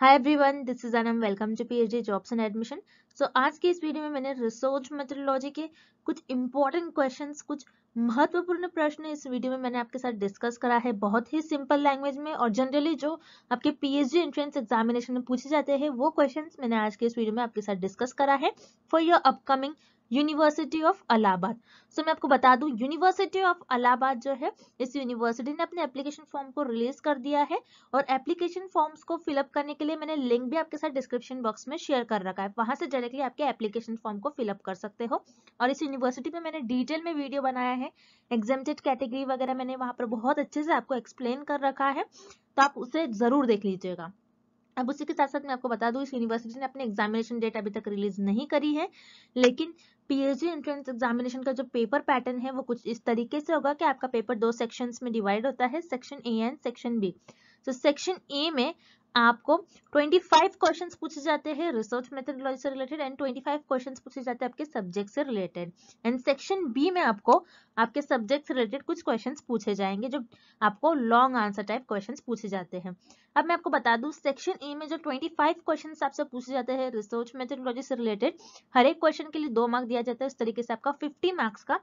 Hi everyone this is Anam welcome to PhD jobs and admission so आज के इस video में मैंने रिसर्च मेथडोलॉजी के कुछ इंपॉर्टेंट क्वेश्चंस कुछ महत्वपूर्ण प्रश्न इस वीडियो में मैंने आपके साथ डिस्कस करा है बहुत ही सिंपल लैंग्वेज में और जनरली जो आपके पीएचडी एंट्रेंस एग्जामिनेशन में पूछे जाते हैं वो क्वेश्चन मैंने आज के इस वीडियो में आपके साथ डिस्कस करा है for your upcoming University of Allahabad so मैं आपको बता दूं यूनिवर्सिटी ऑफ अलाहाबाद जो है इस यूनिवर्सिटी ने अपने एप्लीकेशन फॉर्म को रिलीज कर दिया है और एप्लीकेशन फॉर्म्स को फिलअप करने के लिए मैंने लिंक भी आपके साथ डिस्क्रिप्शन बॉक्स में शेयर कर रखा है वहां से डायरेक्टली आपके एप्लीकेशन फॉर्म को फिलअप कर सकते हो और इस यूनिवर्सिटी में मैंने डिटेल में वीडियो बनाया है एग्जामटेड कैटेगरी वगैरह मैंने वहां पर बहुत अच्छे से आपको एक्सप्लेन कर रखा है तो आप उसे जरूर देख लीजिएगा अब उसी के साथ साथ मैं आपको बता दूं इस यूनिवर्सिटी ने अपने एग्जामिनेशन डेट अभी तक रिलीज नहीं करी है लेकिन पीएचडी एंट्रेंस एग्जामिनेशन का जो पेपर पैटर्न है वो कुछ इस तरीके से होगा कि आपका पेपर दो सेक्शंस में डिवाइड होता है section A and section B तो सेक्शन ए में आपको 25 क्वेश्चंस पूछे जाते हैं रिसर्च मेथडोलॉजी से रिलेटेड एंड 25 क्वेश्चंस पूछे जाते हैं आपके सब्जेक्ट से रिलेटेड एंड सेक्शन बी में आपको आपके सब्जेक्ट से रिलेटेड कुछ क्वेश्चंस पूछे जाएंगे जो आपको लॉन्ग आंसर टाइप क्वेश्चंस पूछे जाते हैं अब मैं आपको बता दूं सेक्शन ए में जो 25 क्वेश्चन आपसे पूछे जाते हैं रिसर्च मेथडोलॉजी से रिलेटेड हर एक क्वेश्चन के लिए दो मार्क दिया जाता है उस तरीके से आपका फिफ्टी मार्क्स का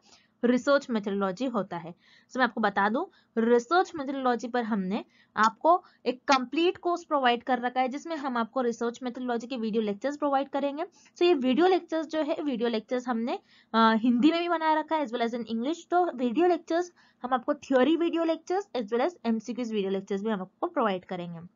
रिसर्च मेथडोलॉजी होता है सो मैं आपको बता दूं रिसर्च मेथडोलॉजी पर हमने आपको एक कंप्लीट कोर्स प्रोवाइड कर रखा है जिसमें हम आपको रिसर्च मेथडोलॉजी के वीडियो लेक्चर्स प्रोवाइड करेंगे सो so ये वीडियो लेक्चर्स जो है वीडियो लेक्चर्स हमने आ, हिंदी में भी बना रखा है as well as in English तो वीडियो लेक्चर्स हम आपको theory video lectures as well as MCQs video lectures भी हम आपको प्रोवाइड करेंगे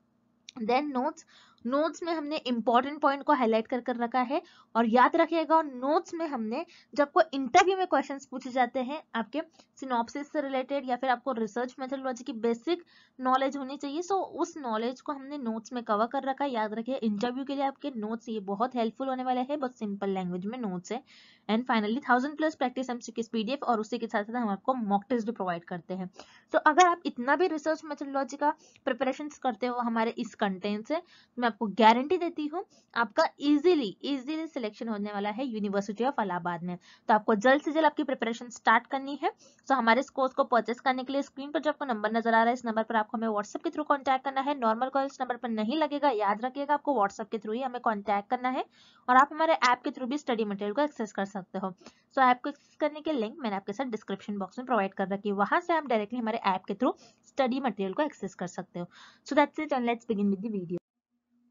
देन नोट्स नोट्स में हमने इंपॉर्टेंट पॉइंट को हाईलाइट कर कर रखा है और याद रखिएगा नोट्स में हमने जब आपको इंटरव्यू में क्वेश्चंस पूछे जाते हैं आपके सिनोप्सिस से रिलेटेड या फिर आपको रिसर्च मेथोडोलॉजी की बेसिक नॉलेज होनी चाहिए सो उस नॉलेज को हमने नोट्स में कवर कर रखा है याद रखिए इंटरव्यू के लिए आपके नोट्स ये बहुत हेल्पफुल होने वाले हैं बहुत सिंपल लैंग्वेज में नोट्स है and finally thousand plus practice M PDF और उसी के साथ साथ हम आपको मॉक टेस्ट भी प्रोवाइड करते हैं तो अगर आप इतना भी रिसर्च मेथोडोलॉजी का प्रिपरेशन करते हो हमारे इस कंटेंट से मैं मैं आपको गारंटी देती हूँ आपका इजीली इजीली सिलेक्शन होने वाला है यूनिवर्सिटी ऑफ अलाहाबाद में तो आपको जल्द से जल्द आपकी प्रिपरेशन स्टार्ट करनी है सो so, हमारे इस कोर्स को परचेस करने के लिए स्क्रीन पर जो आपको नंबर नजर आ रहा है इस नंबर पर आपको हमें व्हाट्सएप के थ्रू कॉन्टैक्ट करना है नॉर्मल कॉल इस नंबर पर नहीं लगेगा याद रखिएगा आपको व्हाट्सएप के थ्रू ही हमें कॉन्टैक्ट करना है और आप हमारे ऐप के थ्रू भी स्टडी मटेरियल को एक्सेस कर सकते हो सो ऐप को एक्सेस करने के लिंक मैंने आपके साथ डिस्क्रिप्शन बॉक्स में प्रोवाइड कर रखी है वहां से आप डायरेक्टली हमारे ऐप के थ्रू स्टडी मटेरियल को एक्सेस कर सकते हो so that's it and let's begin with the video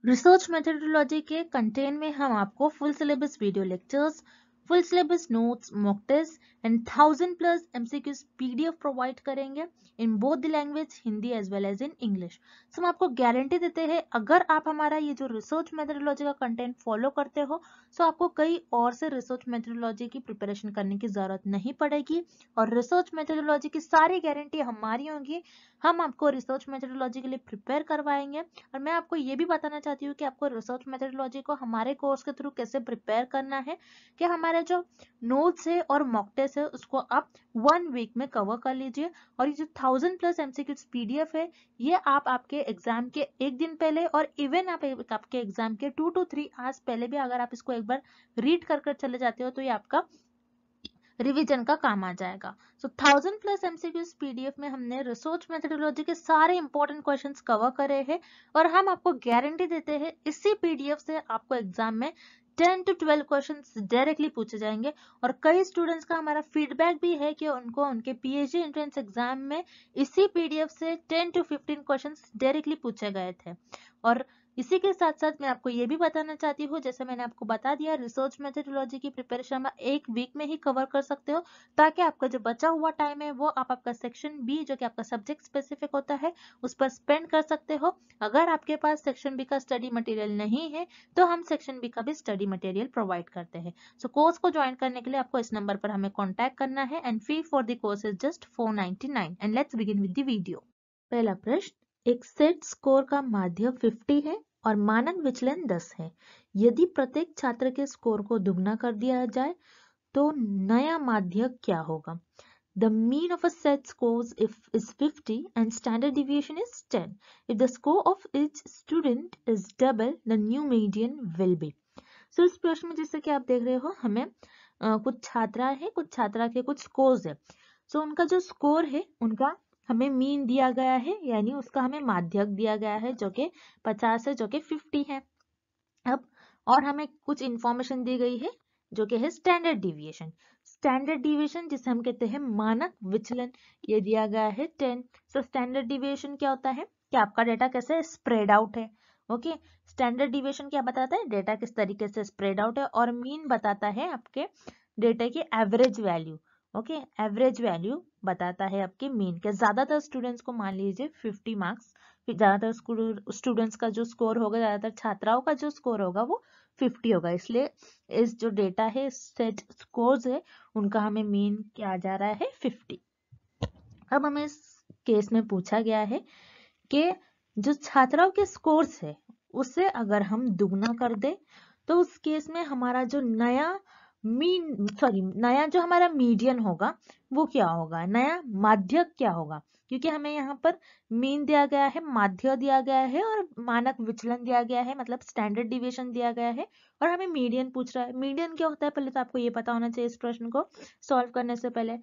research methodology के कंटेन में हम आपको full syllabus video lectures full syllabus notes mock test and thousand plus MCQs PDF provide करेंगे in both the language Hindi as well as in English so हम आपको guarantee देते हैं अगर आप हमारा ये जो रिसर्च मेथडोलॉजी का कंटेंट फॉलो करते हो सो आपको कई और से रिसर्च मेथडोलॉजी की प्रिपरेशन करने की जरूरत नहीं पड़ेगी और रिसर्च मेथडोलॉजी की सारी गारंटी हमारी होंगी हम आपको रिसर्च मेथडोलॉजी के लिए प्रिपेयर करवाएंगे और मैं आपको ये भी बताना चाहती हूँ कि आपको रिसर्च मेथडोलॉजी को हमारे कोर्स के थ्रू कैसे प्रिपेयर करना है कि हमारे जो नोट्स है और मॉक टेस्ट है उसको आप वन वीक में कवर कर लीजिए और ये जो थाउजेंड प्लस एमसीक्यूज पीडीएफ है ये आप आपके एग्जाम के एक दिन पहले और इवन आप आपके एग्जाम के टू टू थ्री आवर्स पहले भी अगर आप इसको बार रीड कर कर चले जाते हो तो ये आपका रिवीजन का काम आ जाएगा so thousand plus MCQs PDF में हमने रिसोर्च मेथडोलॉजी के सारे इंपॉर्टेंट क्वेश्चंस कवर करे हैं और हम आपको गारंटी देते हैं इसी पीडीएफ से आपको एग्जाम में 10 टू 12 क्वेश्चंस डायरेक्टली पूछे जाएंगे और कई स्टूडेंट्स का हमारा फीडबैक भी है कि उनको उनके पीएचडी एंट्रेंस एग्जाम में इसी पीडीएफ से 10 टू 15 क्वेश्चंस डायरेक्टली पूछे गए थे और इसी के साथ साथ मैं आपको ये भी बताना चाहती हूँ जैसे मैंने आपको बता दिया रिसर्च मेथडोलॉजी की प्रिपरेशन एक वीक में ही कवर कर सकते हो ताकि आपका जो बचा हुआ टाइम है वो आप आपका सेक्शन बी जो कि आपका सब्जेक्ट स्पेसिफिक होता है उस पर स्पेंड कर सकते हो अगर आपके पास सेक्शन बी का स्टडी मटेरियल नहीं है तो हम सेक्शन बी का भी स्टडी मटेरियल प्रोवाइड करते हैं सो कोर्स को ज्वाइन करने के लिए आपको इस नंबर पर हमें कॉन्टैक्ट करना है and fee for others is just four ninety nine and let's begin with पहला प्रश्न एक सेट स्कोर का माध्यम 50 है और मानन विचलन दस है यदि प्रत्येक छात्र के स्कोर को दुगना कर दिया जाए तो नया माध्यक क्या होगा the mean of a set if is 50 and standard deviation is 10 if the score of each student is double the new median will be so इस प्रश्न में जैसे कि आप देख रहे हो हमें कुछ छात्रा है कुछ छात्रा के कुछ स्कोर है सो so, उनका जो स्कोर है उनका हमें मीन दिया गया है यानी उसका हमें माध्यक दिया गया है जो कि 50 है जो कि 50 है अब और हमें कुछ इंफॉर्मेशन दी गई है जो कि है स्टैंडर्ड डिविएशन स्टैंडर्ड डिविएशन जिसे हम कहते हैं मानक विचलन ये दिया गया है टेन सो स्टैंडर्ड डिविएशन क्या होता है कि आपका डेटा कैसे स्प्रेड आउट है ओके स्टैंडर्ड डिविएशन क्या बताता है डेटा किस तरीके से स्प्रेड आउट है और मीन बताता है आपके डेटा की average value okay average value बताता है आपके मीन के ज़्यादातर स्टूडेंट्स को मान लीजिए फिफ्टी मार्क्स ज़्यादातर स्टूडेंट्स का जो स्कोर होगा ज़्यादातर छात्राओं का जो स्कोर होगा वो 50 होगा इसलिए इस जो डेटा है सेट स्कोर्स है उनका हमें मीन क्या जा रहा है 50 अब हमें इस केस में पूछा गया है कि जो छात्राओं के स्कोर्स है उसे अगर हम दुगना कर दे तो उस केस में हमारा जो नया मीन सॉरी नया जो हमारा मीडियन होगा वो क्या होगा नया माध्य क्या होगा क्योंकि हमें यहाँ पर मीन दिया गया है माध्य दिया गया है और मानक विचलन दिया गया है मतलब स्टैंडर्ड डिविएशन दिया गया है और हमें मीडियन पूछ रहा है मीडियन क्या होता है पहले तो आपको ये पता होना चाहिए इस प्रश्न को सॉल्व करने से पहले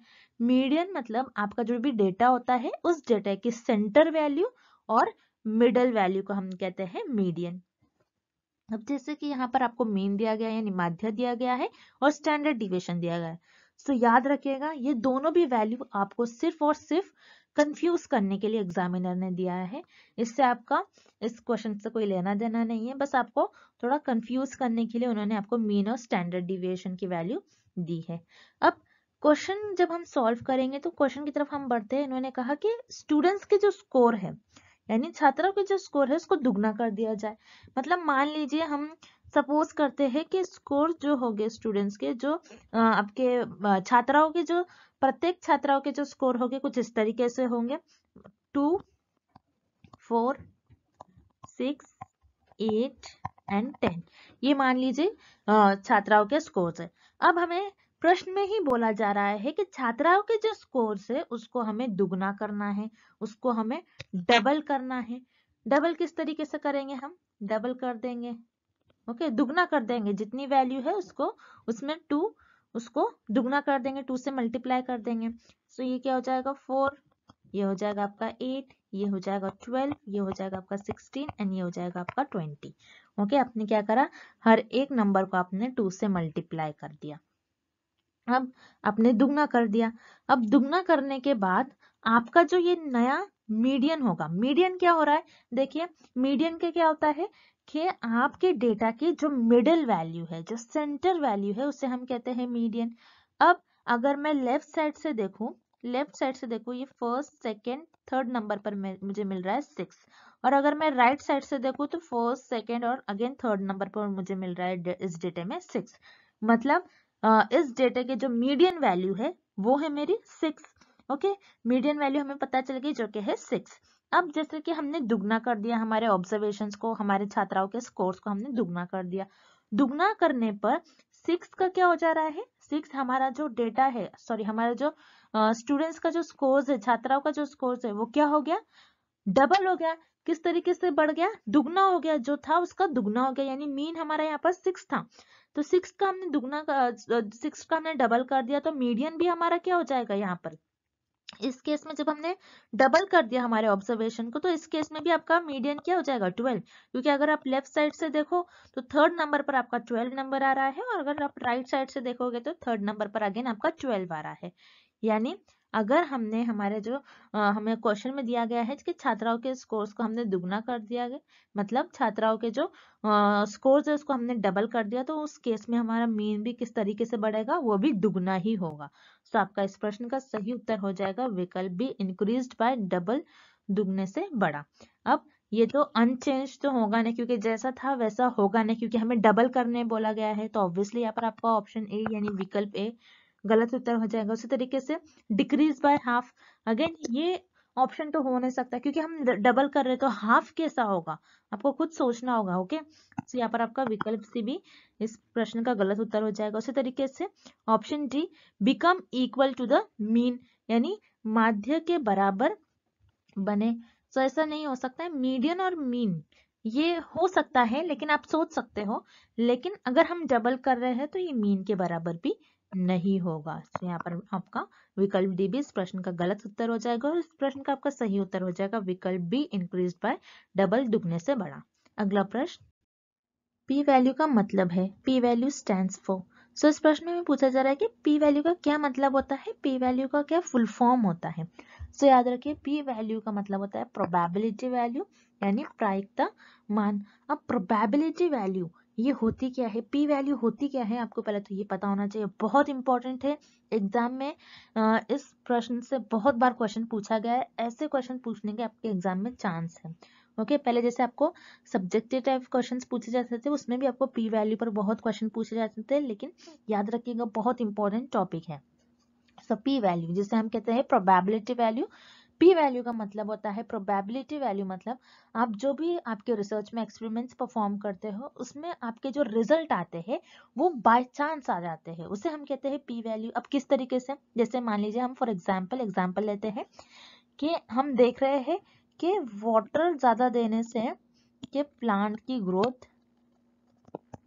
मीडियन मतलब आपका जो भी डेटा होता है उस डेटा की सेंटर वैल्यू और मिडल वैल्यू को हम कहते हैं मीडियन अब जैसे कि यहाँ पर आपको मेन दिया गया यानी माध्य दिया गया है और स्टैंडर्ड डिवेशन दिया गया है तो याद रखिएगा ये दोनों भी वैल्यू आपको सिर्फ और सिर्फ कंफ्यूज करने के लिए एग्जामिनर ने दिया है इससे आपका इस क्वेश्चन से कोई लेना देना नहीं है बस आपको थोड़ा कंफ्यूज करने के लिए उन्होंने आपको मीन और स्टैंडर्ड डिविएशन की वैल्यू दी है अब क्वेश्चन जब हम सॉल्व करेंगे तो क्वेश्चन की तरफ हम बढ़ते हैं इन्होंने कहा कि स्टूडेंट्स के जो स्कोर है यानी छात्रों के जो स्कोर है उसको दुगना कर दिया जाए मतलब मान लीजिए हम सपोज करते हैं कि स्कोर जो हो गए स्टूडेंट्स के जो आपके छात्राओं के जो प्रत्येक छात्राओं के जो स्कोर हो कुछ इस तरीके से होंगे two four six eight and ten ये मान लीजिए छात्राओं के स्कोर है अब हमें प्रश्न में ही बोला जा रहा है कि छात्राओं के जो स्कोर है उसको हमें दुगना करना है उसको हमें डबल करना है डबल किस तरीके से करेंगे हम डबल कर देंगे ओके दुगना कर देंगे जितनी वैल्यू है उसको उसमें टू उसको दुगना कर देंगे टू से मल्टीप्लाई कर देंगे सो ये क्या हो जाएगा फोर ये हो जाएगा आपका एट ये हो जाएगा ट्वेल्व ये हो जाएगा आपका सिक्सटीन एंड ये हो जाएगा आपका ट्वेंटी ओके आपने क्या करा हर एक नंबर को आपने टू से मल्टीप्लाई कर दिया अब आपने दुगना कर दिया अब दुगना करने के बाद आपका जो ये नया मीडियन होगा मीडियन क्या हो रहा है देखिए मीडियन के क्या होता है कि आपके डेटा की जो मिडिल वैल्यू है जो सेंटर वैल्यू है उसे हम कहते हैं मीडियन अब अगर मैं लेफ्ट साइड से देखूं लेफ्ट साइड से देखूं ये फर्स्ट सेकंड थर्ड नंबर पर मुझे मिल रहा है सिक्स और अगर मैं राइट right साइड से देखूं तो फर्स्ट सेकंड और अगेन थर्ड नंबर पर मुझे मिल रहा है इस डेटे में सिक्स मतलब इस डेटा के जो मीडियन वैल्यू है वो है मेरी सिक्स ओके मीडियन वैल्यू हमें पता चल गई जो कि है सिक्स अब जैसे कि हमने दुगना कर दिया हमारे ऑब्जर्वेशन को हमारे छात्राओं के स्कोर्स को हमने दुगना कर दिया दुगना करने पर सिक्स का क्या हो जा रहा है सिक्स हमारा जो डेटा है सॉरी हमारा जो स्टूडेंट्स uh, का जो स्कोर्स है छात्राओं का जो स्कोर्स है वो क्या हो गया डबल हो गया किस तरीके से बढ़ गया दुगना हो गया जो था उसका दुगना हो गया यानी मीन हमारा यहाँ पर सिक्स था तो सिक्स का हमने दुगना सिक्स का हमने डबल कर दिया तो मीडियन भी हमारा क्या हो जाएगा यहाँ पर इस केस में जब हमने डबल कर दिया हमारे ऑब्जर्वेशन को तो इस केस में भी आपका मीडियन क्या हो जाएगा ट्वेल्व क्योंकि अगर आप लेफ्ट साइड से देखो तो थर्ड नंबर पर आपका ट्वेल्व नंबर आ रहा है और अगर आप राइट साइड से देखोगे तो थर्ड नंबर पर अगेन आपका ट्वेल्व आ रहा है यानी अगर हमने हमारे जो आ, हमें क्वेश्चन में दिया गया है कि छात्राओं के स्कोर्स को हमने दुगना कर दिया गया मतलब छात्राओं के जो स्कोर्स है उसको हमने डबल कर दिया तो उस केस में हमारा मीन भी किस तरीके से बढ़ेगा वो भी दुगना ही होगा तो आपका इस प्रश्न का सही उत्तर हो जाएगा विकल्प भी इंक्रीज बाय डबल दुगने से बड़ा अब ये तो अनचेंज तो होगा नहीं क्योंकि जैसा था वैसा होगा नहीं क्योंकि हमें डबल करने बोला गया है तो ऑब्वियसली यहाँ पर आपका ऑप्शन ए यानी विकल्प ए गलत उत्तर हो जाएगा उसी तरीके से डिक्रीज बाय हाफ अगेन ये ऑप्शन तो हो नहीं सकता क्योंकि हम डबल कर रहे तो हाफ कैसा होगा आपको खुद सोचना होगा ओके तो यहाँ पर आपका विकल्प सी भी इस प्रश्न का गलत उत्तर हो जाएगा उसी तरीके से option D become equal to the mean यानी माध्य के बराबर बने तो ऐसा नहीं हो सकता है मीडियन और मीन ये हो सकता है लेकिन आप सोच सकते हो लेकिन अगर हम डबल कर रहे हैं तो ये मीन के बराबर भी नहीं होगा तो यहाँ पर आपका विकल्प डी भी इस प्रश्न का गलत उत्तर हो जाएगा और इस प्रश्न का आपका सही उत्तर हो जाएगा विकल्प बी इंक्रीज बाय डबल दुगने से बड़ा अगला प्रश्न पी वैल्यू का मतलब है P value stand for so इस प्रश्न में पूछा जा रहा है कि पी वैल्यू का क्या मतलब होता है पी वैल्यू का क्या फुल फॉर्म होता है सो so, याद रखिए पी वैल्यू का मतलब होता है प्रोबेबिलिटी वैल्यू यानी प्रायिकता मान अब प्रोबेबिलिटी वैल्यू ये होती क्या है पी वैल्यू होती क्या है आपको पहले तो ये पता होना चाहिए बहुत इंपॉर्टेंट है एग्जाम में इस प्रश्न से बहुत बार क्वेश्चन पूछा गया है ऐसे क्वेश्चन पूछने के आपके एग्जाम में चांस है ओके पहले जैसे आपको सब्जेक्टिव टाइप क्वेश्चन पूछे जाते थे उसमें भी आपको पी वैल्यू पर बहुत क्वेश्चन पूछे जाते थे लेकिन याद रखिएगा बहुत इंपॉर्टेंट टॉपिक है सो पी वैल्यू जिसे हम कहते हैं प्रोबेबिलिटी वैल्यू पी वैल्यू का मतलब होता है प्रोबेबिलिटी वैल्यू मतलब आप जो भी आपके रिसर्च में एक्सपेरिमेंट्स परफॉर्म करते हो उसमें आपके जो रिजल्ट आते हैं वो बाय चांस आ जाते हैं उसे हम कहते हैं पी वैल्यू अब किस तरीके से जैसे मान लीजिए हम फॉर एग्जाम्पल एग्जाम्पल लेते हैं कि हम देख रहे हैं कि वाटर ज़्यादा देने से के प्लांट की ग्रोथ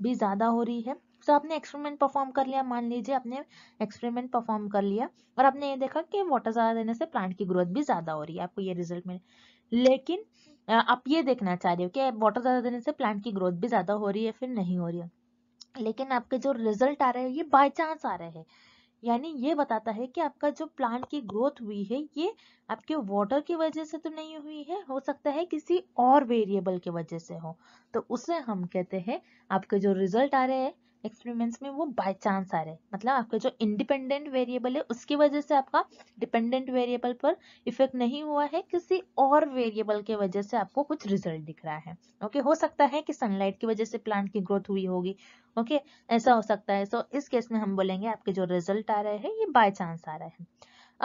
भी ज़्यादा हो रही है सो तो आपने एक्सपेरिमेंट परफॉर्म कर लिया मान लीजिए आपने एक्सपेरिमेंट परफॉर्म कर लिया और आपने ये देखा कि वाटर ज़्यादा देने से प्लांट की ग्रोथ भी ज़्यादा हो रही है आपको ये रिजल्ट मिले लेकिन आप ये देखना चाह रहे हो कि वाटर ज़्यादा देने से प्लांट की ग्रोथ भी ज़्यादा हो रही है फिर नहीं हो रही है लेकिन आपके जो रिजल्ट आ रहे हैं ये बाय चांस आ रहे हैं यानी ये बताता है कि आपका जो प्लांट की ग्रोथ हुई है ये आपके वाटर की वजह से तो नहीं हुई है हो सकता है किसी और वेरिएबल की वजह से हो तो उसे हम कहते हैं आपके जो रिजल्ट आ रहे हैं एक्सपेरिमेंट्स में वो बाय चांस आ रहे हैं मतलब आपके जो इंडिपेंडेंट वेरिएबल है उसकी वजह से आपका डिपेंडेंट वेरिएबल पर इफेक्ट नहीं हुआ है किसी और वेरिएबल के वजह से आपको कुछ रिजल्ट दिख रहा है ओके हो सकता है कि सनलाइट की वजह से प्लांट की ग्रोथ हुई होगी ओके ऐसा हो सकता है सो so, इस केस में हम बोलेंगे आपके जो रिजल्ट आ रहे हैं ये बाय चांस आ रहे हैं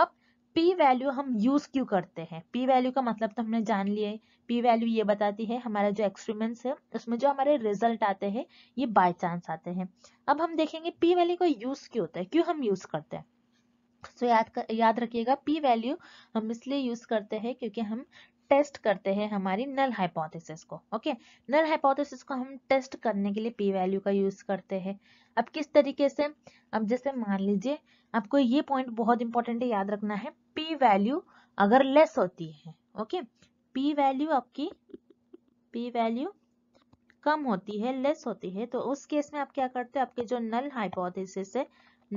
अब पी वैल्यू हम यूज़ क्यों करते हैं पी वैल्यू का मतलब तो हमने जान लिया है पी वैल्यू ये बताती है हमारा जो एक्सपेरिमेंट है उसमें जो हमारे रिजल्ट आते हैं ये बाय चांस आते हैं अब हम देखेंगे पी वैल्यू का यूज़ क्यों होता है क्यों हम यूज़ करते हैं सो so, याद कर, याद रखिएगा पी वैल्यू हम इसलिए यूज़ करते हैं क्योंकि हम टेस्ट करते हैं हमारी नल हाइपोथेसिस को ओके नल हाइपोथेसिस को हम टेस्ट करने के लिए पी वैल्यू का यूज़ करते हैं अब किस तरीके से अब जैसे मान लीजिए आपको ये पॉइंट बहुत इंपॉर्टेंट है याद रखना है पी वैल्यू अगर लेस होती है ओके पी वैल्यू आपकी पी वैल्यू कम होती है लेस होती है तो उस केस में आप क्या करते हो आपके जो नल हाइपोथेसिस है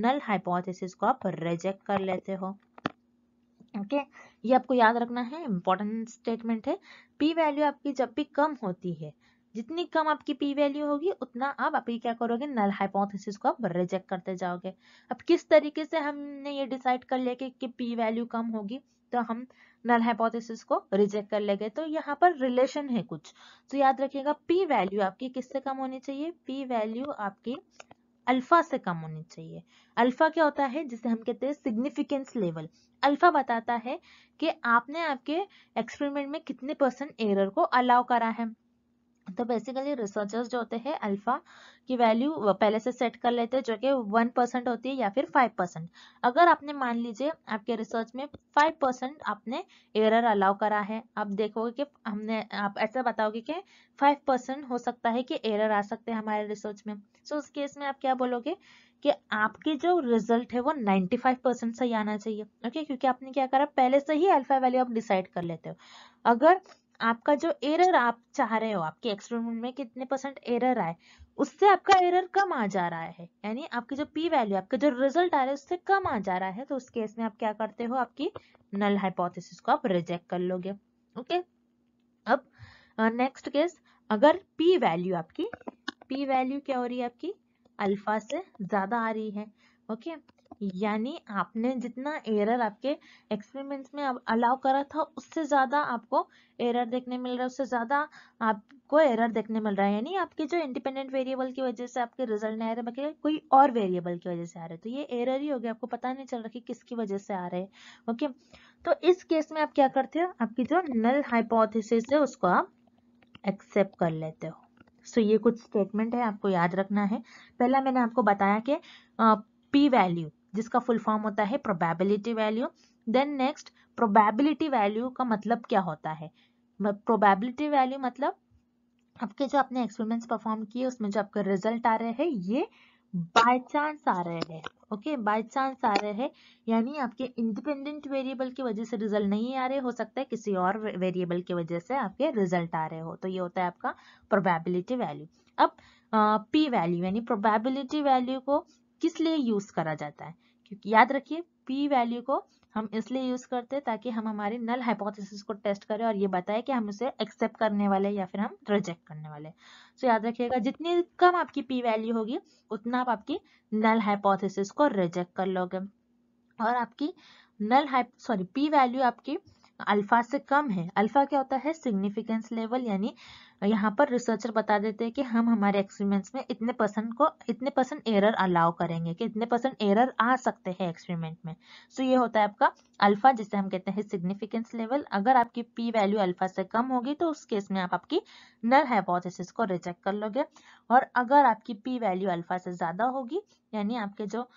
नल हाइपोथेसिस को आप रिजेक्ट कर लेते हो ओके okay? ये आपको याद रखना है इम्पोर्टेंट स्टेटमेंट है पी वैल्यू आपकी जब भी कम होती है जितनी कम आपकी पी वैल्यू होगी उतना आप अभी क्या करोगे नल हाइपोथेसिस को आप रिजेक्ट करते जाओगे अब किस तरीके से हमने ये डिसाइड कर लिया कि पी वैल्यू कम होगी तो हम नल हाइपोथेसिस को रिजेक्ट कर लेंगे तो यहाँ पर रिलेशन है कुछ तो याद रखिएगा पी वैल्यू आपकी किससे कम होनी चाहिए पी वैल्यू आपकी अल्फा से कम होनी चाहिए अल्फा क्या होता है जिसे हम कहते हैं सिग्निफिकेंस लेवल अल्फा बताता है कि आपने आपके एक्सपेरिमेंट में कितने परसेंट एरर को अलाउ करा है तो बेसिकली रिसर्चर्स जो होते हैं अल्फा की वैल्यू पहले से सेट कर लेते हैं जो कि वन परसेंट होती है या फिर फाइव परसेंट अगर आपने मान लीजिए आपके रिसर्च में फाइव परसेंट आपने एरर अलाउ करा है आप देखोगे कि हमने आप ऐसा बताओगे कि फाइव परसेंट हो सकता है कि एरर आ सकते हैं हमारे रिसर्च में सो so, उस केस में आप क्या बोलोगे कि आपके जो रिजल्ट है वो फाइव परसेंट सही आना चाहिए ओके okay? क्योंकि आपने क्या करा पहले से ही अल्फा वैल्यू आप डिसाइड कर लेते हो अगर आपका जो एरर आप चाह रहे हो आपके एक्सपेरिमेंट में कितने परसेंट एरर आए उससे आपका एरर कम आ जा रहा है यानी आपकी जो पी वैल्यू आपका जो रिजल्ट आ रहा है उससे कम आ जा रहा है तो उस केस में आप क्या करते हो आपकी नल हाइपोथेसिस को आप रिजेक्ट कर लोगे ओके अब नेक्स्ट केस अगर पी वैल्यू आपकी पी वैल्यू क्या हो रही है आपकी अल्फा से ज्यादा आ रही है ओके okay? यानी आपने जितना एरर आपके एक्सपेरिमेंट्स में अलाउ करा था उससे ज़्यादा आपको एरर देखने मिल रहा है उससे ज़्यादा आपको एरर देखने मिल रहा है यानी आपके जो इंडिपेंडेंट वेरिएबल की वजह से आपके रिजल्ट नहीं आ रहे बाकी कोई और वेरिएबल की वजह से आ रहे तो ये एरर ही हो गया आपको पता नहीं चल रहा कि किसकी वजह से आ रहे हैं ओके तो इस केस में आप क्या करते हो आपकी जो नल हाइपोथिस है उसको आप एक्सेप्ट कर लेते हो सो so, ये कुछ स्टेटमेंट है आपको याद रखना है पहला मैंने आपको बताया कि पी वैल्यू जिसका फुल फॉर्म होता है probability value then next probability value का मतलब क्या होता है प्रोबेबिलिटी वैल्यू मतलब आपके जो आपने एक्सपेरिमेंट्स परफॉर्म किए उसमें जो आपका रिजल्ट आ रहे हैं ये बाय चांस आ रहे हैं ओके बाय चांस आ रहे हैं यानी आपके इंडिपेंडेंट वेरिएबल की वजह से रिजल्ट नहीं आ रहे हो सकता है किसी और वेरिएबल की वजह से आपके रिजल्ट आ रहे हो तो ये होता है आपका प्रोबेबिलिटी वैल्यू अब पी वैल्यू यानी प्रोबेबिलिटी वैल्यू को किस लिए यूज करा जाता है क्योंकि याद रखिए पी वैल्यू को हम इसलिए यूज करते हैं ताकि हम हमारे नल हाइपोथेसिस को टेस्ट करें और ये बताए कि हम उसे एक्सेप्ट करने वाले या फिर हम रिजेक्ट करने वाले सो so, याद रखिएगा जितनी कम आपकी पी वैल्यू होगी उतना आप आपकी नल हाइपोथेसिस को रिजेक्ट कर लोगे और आपकी null hype sorry P value आपकी अल्फा से कम है अल्फा क्या होता है सिग्निफिकेंस लेवल यानी यहाँ पर रिसर्चर बता देते हैं कि हम हमारे एक्सपेरिमेंट्स में इतने परसेंट को इतने परसेंट एरर अलाउ करेंगे कि इतने परसेंट एरर आ सकते हैं एक्सपेरिमेंट में सो so, ये होता है आपका अल्फा जिसे हम कहते हैं सिग्निफिकेंस लेवल अगर आपकी पी वैल्यू अल्फा से कम होगी तो उस केस में आप आपकी नर हाइपोथेसिस को रिजेक्ट कर लोगे और अगर आपकी पी वैल्यू अल्फा से ज़्यादा होगी यानी आपके जो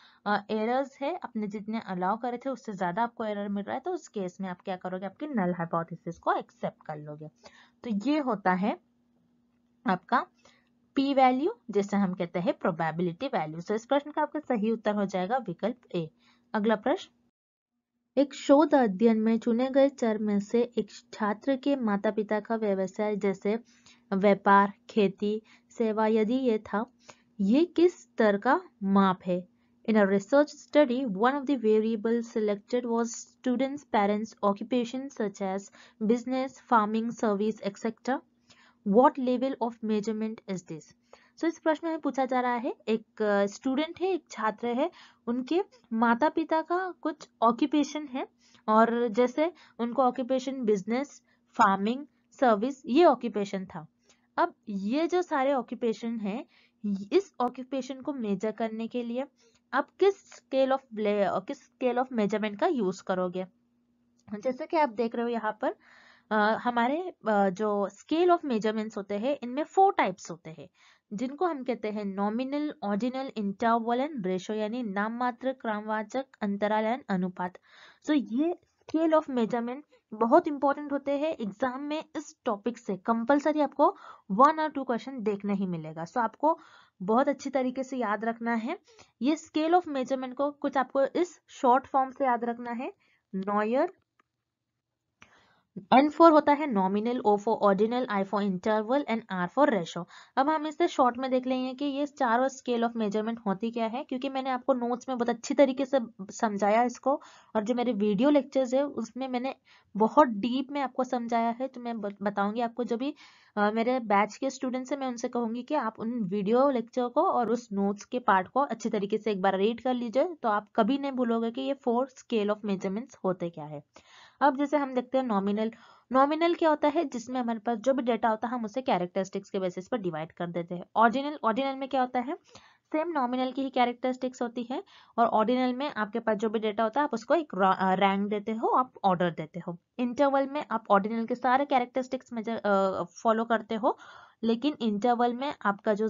एरर्स है अपने जितने अलाउ करे थे उससे ज़्यादा आपको एरर मिल रहा है तो उस केस में आप क्या करोगे आपकी नल हाइपोथेसिस को एक्सेप्ट कर लोगे तो ये होता है आपका पी वैल्यू जिसे हम कहते हैं प्रोबेबिलिटी वैल्यू सो इस प्रश्न का आपका सही उत्तर हो जाएगा विकल्प ए अगला प्रश्न एक शोध अध्ययन में चुने गए चर में से एक छात्र के माता पिता का व्यवसाय जैसे व्यापार खेती सेवा यदि ये था ये किस स्तर का माप है In a research study, one of the variables selected was students' parents' occupation such as business, farming, service, etc. What level of measurement is this? so, इस प्रश्न में पूछा जा रहा है एक स्टूडेंट है एक छात्र है उनके माता पिता का कुछ ऑक्यूपेशन है और जैसे उनको ऑक्यूपेशन बिजनेस फार्मिंग सर्विस ये ऑक्यूपेशन था अब ये जो सारे ऑक्यूपेशन है इस ऑक्यूपेशन को मेजर करने के लिए आप किस स्केल ऑफ किस स्केल ऑफ मेजरमेंट का यूज करोगे जैसे कि आप देख रहे हो यहाँ पर आ, हमारे आ, जो स्केल ऑफ मेजरमेंट्स होते हैं इनमें फोर टाइप्स होते हैं जिनको हम कहते हैं nominal original interval and ratio यानी नाममात्र क्रमवाचक अंतराल एंड अनुपात सो so, ये स्केल ऑफ मेजरमेंट बहुत इंपॉर्टेंट होते हैं एग्जाम में इस टॉपिक से कंपलसरी आपको वन और टू क्वेश्चन देखने ही मिलेगा सो so, आपको बहुत अच्छी तरीके से याद रखना है ये स्केल ऑफ मेजरमेंट को कुछ आपको इस शॉर्ट फॉर्म से याद रखना है नॉयर एन फोर होता है nominal O for ordinal I for interval and R for ratio अब हम इसे शॉर्ट में देख लेंगे कि ये चारों स्केल ऑफ मेजरमेंट होती क्या है क्योंकि मैंने आपको नोट्स में बहुत अच्छी तरीके से समझाया इसको और जो मेरे वीडियो लेक्चर्स है उसमें मैंने बहुत डीप में आपको समझाया है तो मैं बताऊंगी आपको जो भी मेरे बैच के स्टूडेंट्स हैं मैं उनसे कहूंगी कि आप उन वीडियो लेक्चर को और उस नोट्स के पार्ट को अच्छे तरीके से एक बार रीड कर लीजिए तो आप कभी नहीं भूलोगे कि ये फोर स्केल ऑफ मेजरमेंट्स होते क्या है अब जैसे हम देखते हैं नॉमिनल नॉमिनल क्या होता है जिसमें हमारे पास जो भी डेटा होता है हम उसे कैरेक्टरिस्टिक्स के बेसिस पर डिवाइड कर देते हैं ऑर्डिनल ऑर्डिनल में क्या होता है सेम नॉमिनल की ही कैरेक्टरिस्टिक्स होती है और ऑर्डिनल में आपके पास जो भी डेटा होता है आप उसको एक रैंक देते हो आप ऑर्डर देते हो इंटरवल में आप ऑर्डिनल के सारे कैरेक्टरिस्टिक्स में फॉलो करते हो लेकिन इंटरवल में आपका जो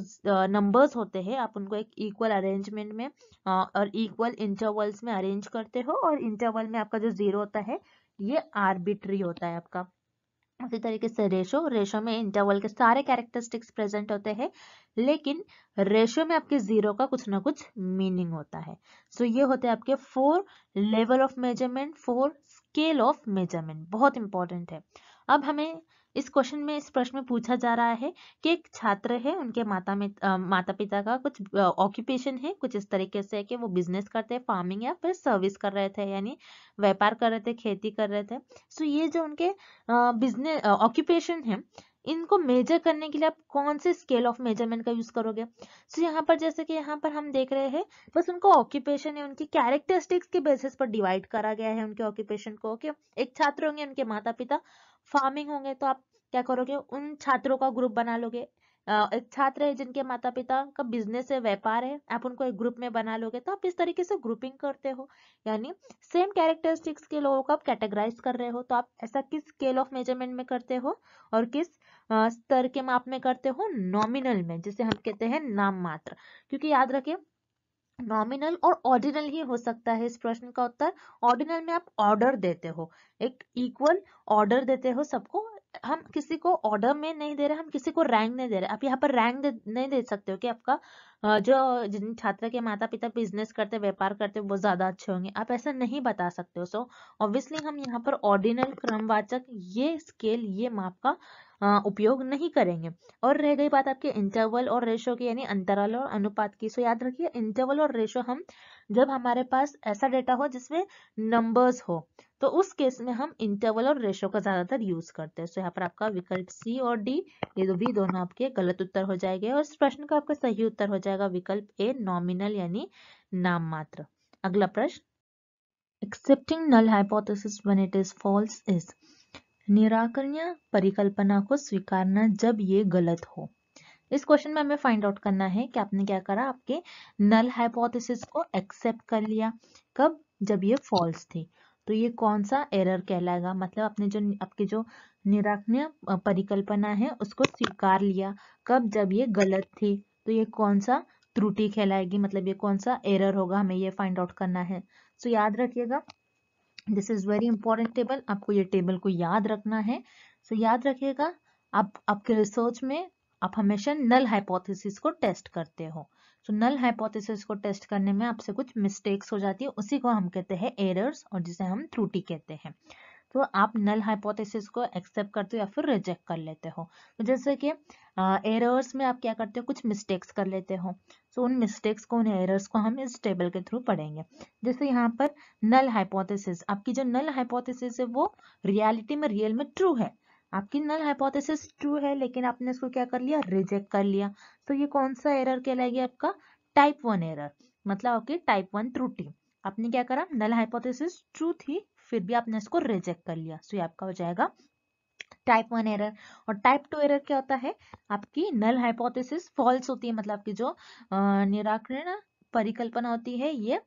नंबर्स होते हैं आप उनको एक इक्वल अरेंजमेंट में और इक्वल इंटरवल्स में अरेंज करते हो और इंटरवल में आपका जो जीरो होता है ये आर्बिट्री होता है आपका उसी तरीके से रेशो रेशो में इंटरवल के सारे कैरेक्टरिस्टिक्स प्रेजेंट होते हैं लेकिन रेशो में आपके जीरो का कुछ ना कुछ मीनिंग होता है सो so ये होते हैं आपके four level of measurement four scale of measurement बहुत इंपॉर्टेंट है अब हमें इस क्वेश्चन में इस प्रश्न में पूछा जा रहा है कि एक छात्र है उनके माता में आ, माता पिता का कुछ ऑक्यूपेशन है कुछ इस तरीके से है कि वो बिजनेस करते हैं फार्मिंग या फिर सर्विस कर रहे थे यानी व्यापार कर रहे थे खेती कर रहे थे सो ये जो उनके बिजनेस ऑक्यूपेशन है इनको मेजर करने के लिए आप कौन से स्केल ऑफ मेजरमेंट का यूज करोगे सो so, यहाँ पर जैसे कि यहाँ पर हम देख रहे हैं बस उनको ऑक्यूपेशन है उनकी कैरेक्टरिस्टिक्स के बेसिस पर डिवाइड करा गया है उनके ऑक्यूपेशन को ओके okay? एक छात्र होंगे उनके माता पिता फार्मिंग होंगे तो आप क्या करोगे उन छात्रों का ग्रुप बना लोगे एक छात्र है जिनके माता पिता का बिजनेस है व्यापार है आप उनको एक ग्रुप में बना लोगे तो आप इस तरीके से ग्रुपिंग करते हो यानी सेम कैरेक्टरिस्टिक्स के लोगों को आप कैटेगराइज कर रहे हो तो आप ऐसा किस स्केल ऑफ मेजरमेंट में करते हो और किस स्तर के माप में करते हो नॉमिनल में जिसे हम कहते हैं नाम मात्र क्योंकि याद रखें नॉमिनल और ऑर्डिनल ही हो सकता है इस प्रश्न का उत्तर ऑर्डिनल में आप ऑर्डर देते हो एक इक्वल ऑर्डर देते हो सबको हम किसी को ऑर्डर में नहीं दे रहे हम किसी को रैंक नहीं दे रहे आप यहाँ पर रैंक दे, नहीं दे सकते हो कि आपका जो जिन छात्र के माता पिता बिजनेस करते व्यापार करते वो ज़्यादा अच्छे होंगे आप ऐसा नहीं बता सकते हो सो ऑब्वियसली हम यहाँ पर ऑर्डिनल क्रमवाचक ये स्केल ये माप का उपयोग नहीं करेंगे और रह गई बात आपके इंटरवल और रेशो की यानी अंतराल और अनुपात की सो याद रखिए इंटरवल और रेशो हम जब हमारे पास ऐसा डेटा हो जिसमें नंबर्स हो तो उस केस में हम इंटरवल और रेशो का ज़्यादातर यूज़ करते हैं सो यहाँ पर आपका विकल्प सी और डी ये दो भी दोनों आपके गलत उत्तर हो जाएंगे और इस प्रश्न का आपका सही उत्तर हो जाएगा विकल्प ए नॉमिनल यानी नाम मात्र अगला प्रश्न accepting null hypothesis when it is false is निराकरणीय परिकल्पना को स्वीकारना जब ये गलत हो इस क्वेश्चन में हमें फाइंड आउट करना है कि आपने क्या करा आपके नल हाइपोथेसिस को एक्सेप्ट कर लिया कब जब ये फॉल्स थी तो ये कौन सा एरर कहलाएगा मतलब आपने जो आपके जो निराकरणीय परिकल्पना है उसको स्वीकार लिया कब जब ये गलत थी तो ये कौन सा त्रुटि कहलाएगी मतलब ये कौन सा एरर होगा हमें ये फाइंड आउट करना है सो तो याद रखिएगा this is very important table आपको ये टेबल को याद रखना है सो so, याद रखिएगा आप आपके रिसर्च में आप हमेशा नल हाइपोथेसिस को टेस्ट करते हो सो नल हाइपोथेसिस को टेस्ट करने में आपसे कुछ मिस्टेक्स हो जाती है उसी को हम कहते हैं एरर्स और जिसे हम त्रुटि कहते हैं तो आप नल हाइपोथेसिस को एक्सेप्ट करते हो या फिर रिजेक्ट कर लेते हो तो जैसे कि एरर्स में आप क्या करते हो कुछ मिस्टेक्स कर लेते हो तो उन मिस्टेक्स को उन एरर्स को हम इस टेबल के थ्रू पढ़ेंगे जैसे यहाँ पर नल हाइपोथेसिस आपकी जो नल हाइपोथेसिस है वो रियलिटी में रियल में ट्रू है आपकी नल हाइपोथेसिस ट्रू है लेकिन आपने इसको क्या कर लिया रिजेक्ट कर लिया तो ये कौन सा एरर कहलाएगी आपका टाइप वन एरर मतलब आपकी टाइप वन त्रुटि आपने क्या करा नल हाइपोथेसिस ट्रू थी फिर भी आपने इसको रिजेक्ट कर लिया सो ये आपका हो जाएगा टाइप वन एरर और टाइप टू एरर क्या होता है आपकी नल हाइपोथेसिस फॉल्स होती है मतलब आपकी जो निराकरण परिकल्पना होती है ये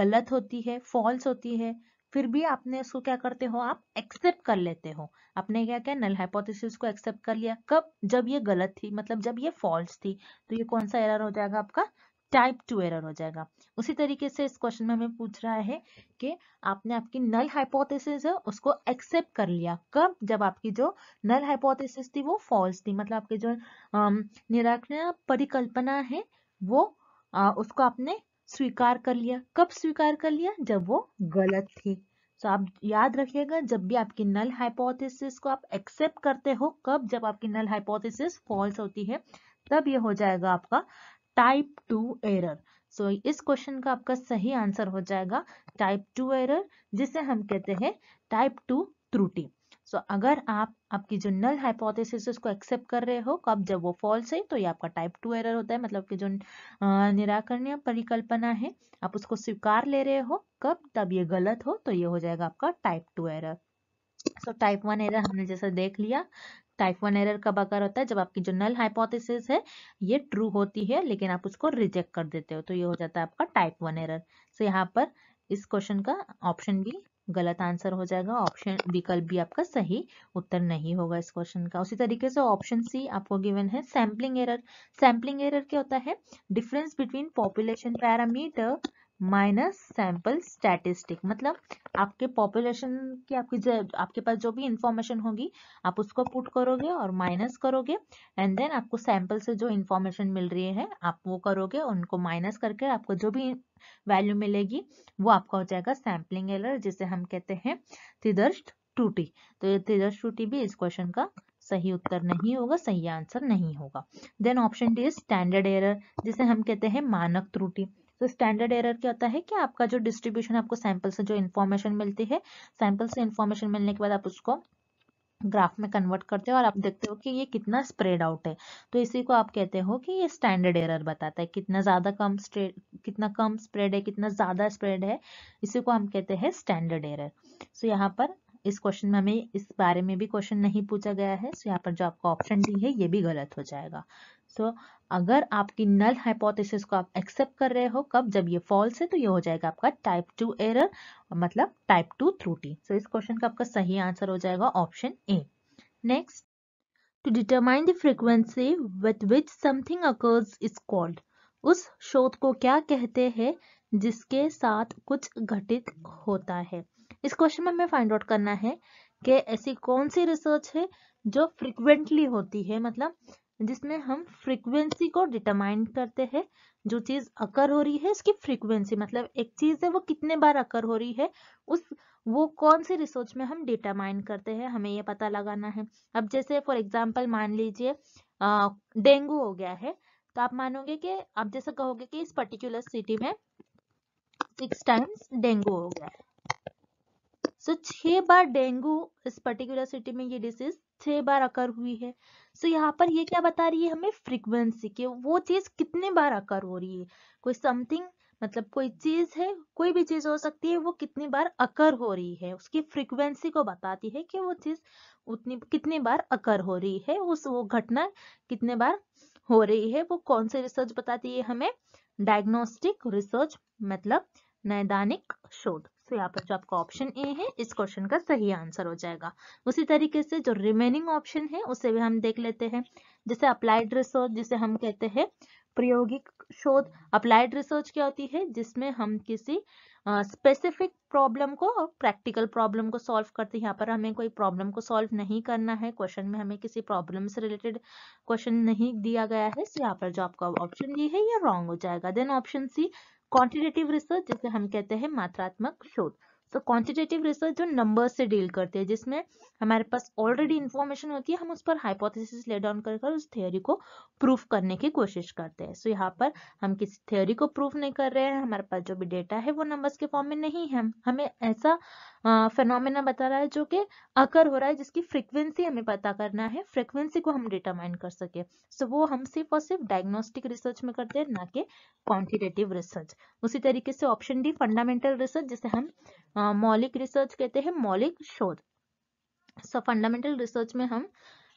गलत होती है फॉल्स होती है फिर भी आपने इसको क्या करते हो आप एक्सेप्ट कर लेते हो आपने क्या क्या नल हाइपोथेसिस को एक्सेप्ट कर लिया कब जब ये गलत थी मतलब जब ये फॉल्स थी तो ये कौन सा एरर हो जाएगा आपका टाइप टू एरर हो जाएगा उसी तरीके से इस क्वेश्चन में हमें पूछ रहा है कि आपने आपकी नल हाइपोथेसिस है उसको एक्सेप्ट कर लिया कब जब आपकी जो नल हाइपोथेसिस थी वो फॉल्स थी मतलब आपकी जो निराकरण परिकल्पना है वो आ, उसको आपने स्वीकार कर लिया कब स्वीकार कर लिया जब वो गलत थी तो आप याद रखिएगा जब भी आपकी नल हाइपोथेसिस को आप एक्सेप्ट करते हो कब जब आपकी नल हाइपोथेसिस फॉल्स होती है तब ये हो जाएगा आपका टाइप टू एरर सो इस क्वेश्चन का आपका सही आंसर हो जाएगा टाइप टू एरर जिसे हम कहते हैं टाइप टू त्रुटि सो so, अगर आप आपकी जो नल हाइपोथेसिस को एक्सेप्ट कर रहे हो कब तो जब वो फॉल्स है तो ये आपका टाइप टू एरर होता है मतलब कि जो निराकरणीय परिकल्पना है आप उसको स्वीकार ले रहे हो कब तब ये गलत हो तो ये हो जाएगा आपका type two error so type one error हमने जैसा देख लिया टाइप वन एरर कब आकर होता है जब आपकी जो नल हाइपोथेसिस है ये ट्रू होती है लेकिन आप उसको रिजेक्ट कर देते हो तो ये हो जाता है आपका टाइप वन एरर सो यहाँ पर इस क्वेश्चन का ऑप्शन भी गलत आंसर हो जाएगा ऑप्शन विकल्प भी आपका सही उत्तर नहीं होगा इस क्वेश्चन का उसी तरीके से ऑप्शन सी आपको गिवन है सैम्पलिंग एरर सैम्पलिंग एरर क्या होता है difference between population parameter minus sample statistic मतलब आपके पॉपुलेशन की आपकी आपके पास जो भी इंफॉर्मेशन होगी आप उसको पुट करोगे और माइनस करोगे एंड देन आपको सैंपल से जो इंफॉर्मेशन मिल रही है आप वो करोगे उनको माइनस करके आपको जो भी वैल्यू मिलेगी वो आपका हो जाएगा सैम्पलिंग एलर जिसे हम कहते हैं त्रिदर्श टूटी तो ये तिदर्श टूटी भी इस क्वेश्चन का सही उत्तर नहीं होगा सही आंसर नहीं होगा then option D standard error जिसे हम कहते हैं मानक त्रुटि तो स्टैंडर्ड एरर क्या होता है कि आपका जो डिस्ट्रीब्यूशन आपको सैंपल से जो इन्फॉर्मेशन मिलती है सैंपल से इन्फॉर्मेशन मिलने के बाद आप उसको ग्राफ में कन्वर्ट करते हो और आप देखते हो कि ये कितना स्प्रेड आउट है तो इसी को आप कहते हो कि ये स्टैंडर्ड एरर बताता है कितना ज़्यादा कम स्ट्रेड कितना कम स्प्रेड है कितना ज़्यादा स्प्रेड है इसी को हम कहते हैं स्टैंडर्ड एरर सो यहाँ पर इस क्वेश्चन में हमें इस बारे में भी क्वेश्चन नहीं पूछा गया है सो यहाँ पर जो आपका ऑप्शन डी है ये भी गलत हो जाएगा सो अगर आपकी नल हाइपोथेसिस को आप एक्सेप्ट कर रहे हो कब जब ये फॉल्स है तो ये हो जाएगा आपका टाइप टू एरर मतलब टाइप टू त्रुटि सो इस क्वेश्चन का आपका सही आंसर हो जाएगा option A next to determine the frequency with which something occurs is called उस शोध को क्या कहते हैं जिसके साथ कुछ घटित होता है इस क्वेश्चन में हमें फाइंड आउट करना है कि ऐसी कौन सी रिसर्च है जो फ्रिक्वेंटली होती है मतलब जिसमें हम फ्रीक्वेंसी को डिटरमाइन करते हैं जो चीज़ अकर हो रही है उसकी फ्रीक्वेंसी मतलब एक चीज़ है वो कितने बार अकर हो रही है उस वो कौन सी रिसर्च में हम डिटरमाइन करते हैं हमें ये पता लगाना है अब जैसे फॉर एग्जाम्पल मान लीजिए डेंगू हो गया है तो आप मानोगे कि आप जैसे कहोगे कि इस पर्टिकुलर सिटी में सिक्स टाइम्स डेंगू हो गया है सो so, छह बार डेंगू इस पर्टिकुलर सिटी में ये डिसीज छह बार अकर हुई है सो so, यहाँ पर ये क्या बता रही है हमें फ्रिक्वेंसी के वो चीज कितने बार अकर हो रही है कोई समथिंग मतलब कोई चीज है कोई भी चीज हो सकती है वो कितनी बार अकर हो रही है उसकी फ्रिक्वेंसी को बताती है कि वो चीज उतनी कितनी बार अकर हो रही है उस वो घटना कितने बार हो रही है वो कौन सी रिसर्च बताती है हमें डायग्नोस्टिक रिसर्च मतलब नैदानिक शोध तो यहाँ पर जो आपका ऑप्शन ए है इस क्वेश्चन का सही आंसर हो जाएगा उसी तरीके से जो रिमेनिंग ऑप्शन है उसे भी हम देख लेते हैं जैसे अप्लाइड रिसर्च जिसे हम कहते हैं प्रयोगिक शोध अप्लाइड रिसर्च क्या होती है जिसमें हम किसी स्पेसिफिक uh, प्रॉब्लम को प्रैक्टिकल प्रॉब्लम को सॉल्व करते हैं यहाँ पर हमें कोई प्रॉब्लम को सॉल्व नहीं करना है क्वेश्चन में हमें किसी प्रॉब्लम से रिलेटेड क्वेश्चन नहीं दिया गया है सो तो यहाँ पर जो आपका ऑप्शन डी है ये रॉन्ग हो जाएगा then option C quantitative research जिसे हम कहते हैं मात्रात्मक शोध तो क्वांटिटेटिव रिसर्च जो नंबर से डील करते हैं जिसमें हमारे पास ऑलरेडी इंफॉर्मेशन होती है हम उस पर हाइपोथेसिस ले डाउन कर, कर उस थ्योरी को प्रूफ करने की कोशिश करते हैं सो so, यहाँ पर हम किसी थ्योरी को प्रूफ नहीं कर रहे हैं हमारे पास जो भी डेटा है वो नंबर्स के फॉर्म में नहीं है हमें ऐसा फेनोमेना बता रहा है जो कि अकर हो रहा है जिसकी फ्रिक्वेंसी हमें पता करना है फ्रिक्वेंसी को हम डिटरमाइन कर सके सो so, वो हम सिर्फ और सिर्फ डायग्नोस्टिक रिसर्च में करते हैं ना कि क्वांटिटेटिव रिसर्च उसी तरीके से ऑप्शन डी फंडामेंटल रिसर्च जिसे हम मौलिक रिसर्च कहते हैं मौलिक शोध सो फंडामेंटल रिसर्च में हम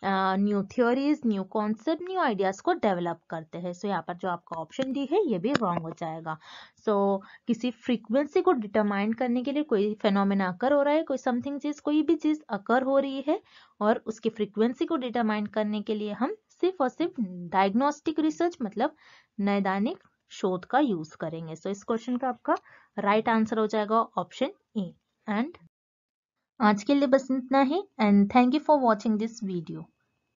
new theories new concept new ideas को डेवलप करते हैं सो so, यहाँ पर जो आपका ऑप्शन डी है ये भी रॉन्ग हो जाएगा सो so, किसी फ्रीक्वेंसी को डिटरमाइन करने के लिए कोई फेनोमिना अकर हो रहा है कोई समथिंग चीज कोई भी चीज अकर हो रही है और उसकी फ्रीक्वेंसी को डिटरमाइन करने के लिए हम सिर्फ और सिर्फ डायग्नोस्टिक रिसर्च मतलब नैदानिक शोध का यूज करेंगे सो so, इस क्वेश्चन का आपका राइट right आंसर हो जाएगा ऑप्शन ए एंड आज के लिए बस इतना ही and thank you for watching this video